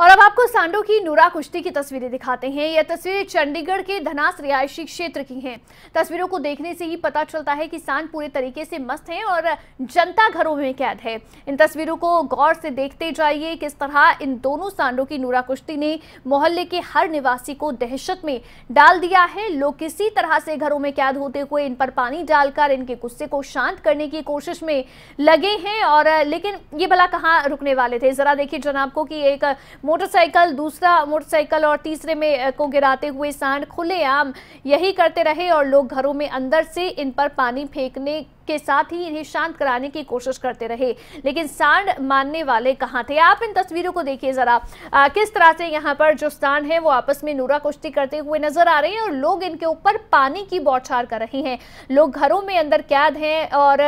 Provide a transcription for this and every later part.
और अब आपको सांडो की नूरा कुश्ती की तस्वीरें दिखाते हैं यह तस्वीरें चंडीगढ़ के धनास रिहायशी क्षेत्र की हैं तस्वीरों को देखने से ही पता चलता है कि सांड पूरे तरीके से मस्त हैं और जनता घरों में कैद है इन तस्वीरों को गौर से देखते जाइए किस तरह इन दोनों सांडो की नूरा कुश्ती ने मोहल्ले के हर निवासी को दहशत में डाल दिया है लोग किसी तरह से घरों में कैद होते हुए इन पर पानी डालकर इनके गुस्से को शांत करने की कोशिश में लगे हैं और लेकिन ये भला कहाँ रुकने वाले थे जरा देखिए जनाब को कि एक मोटरसाइकिल दूसरा मोटरसाइकिल और तीसरे में को गिराते हुए सांड खुलेआम यही करते रहे और लोग घरों में अंदर से इन पर पानी फेंकने के साथ ही इन्हें शांत कराने की कोशिश करते रहे लेकिन सांड मानने वाले कहाँ थे आप इन तस्वीरों को देखिए जरा आ, किस तरह से यहाँ पर जो सांड है वो आपस में नूरा कुश्ती करते हुए नजर आ रहे हैं और लोग इनके ऊपर पानी की बौछार कर रहे हैं लोग घरों में अंदर कैद हैं और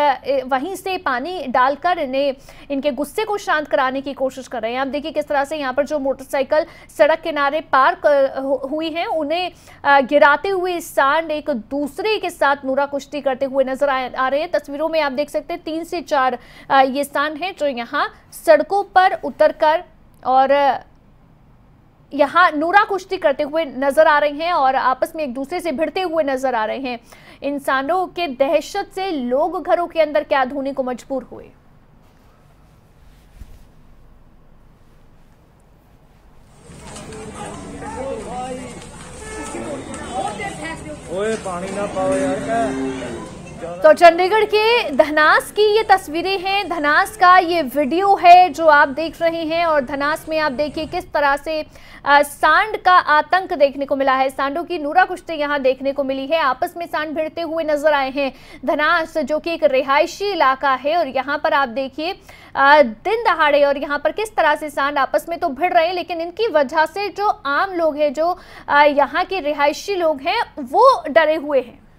वहीं से पानी डालकर इन्हें इनके गुस्से को शांत कराने की कोशिश कर रहे हैं आप देखिए किस तरह से यहाँ पर जो मोटरसाइकिल सड़क किनारे पार्क हुई है उन्हें गिराते हुए सांड एक दूसरे के साथ नूरा कुश्ती करते हुए नजर आ रहे हैं तस्वीरों में आप देख सकते हैं तीन से चार ये स्थान हैं जो यहाँ सड़कों पर उतरकर और यहाँ नूरा कुश्ती करते हुए नजर आ रहे हैं और आपस में एक दूसरे से भिड़ते हुए नजर आ रहे हैं इंसानों के दहशत से लोग घरों के अंदर क्या धोने को मजबूर हुए ओए पानी ना पाओ यार क्या तो चंडीगढ़ के धनास की ये तस्वीरें हैं धनास का ये वीडियो है जो आप देख रहे हैं और धनास में आप देखिए किस तरह से सांड का आतंक देखने को मिला है सांडों की नूरा कुश्ती यहाँ देखने को मिली है आपस में सांड भिड़ते हुए नजर आए हैं धनास जो कि एक रिहायशी इलाका है और यहाँ पर आप देखिए दिन दहाड़े और यहाँ पर किस तरह से सांड आपस में तो भिड़ रहे हैं लेकिन इनकी वजह से जो आम लोग हैं जो यहाँ के रिहायशी लोग हैं वो डरे हुए हैं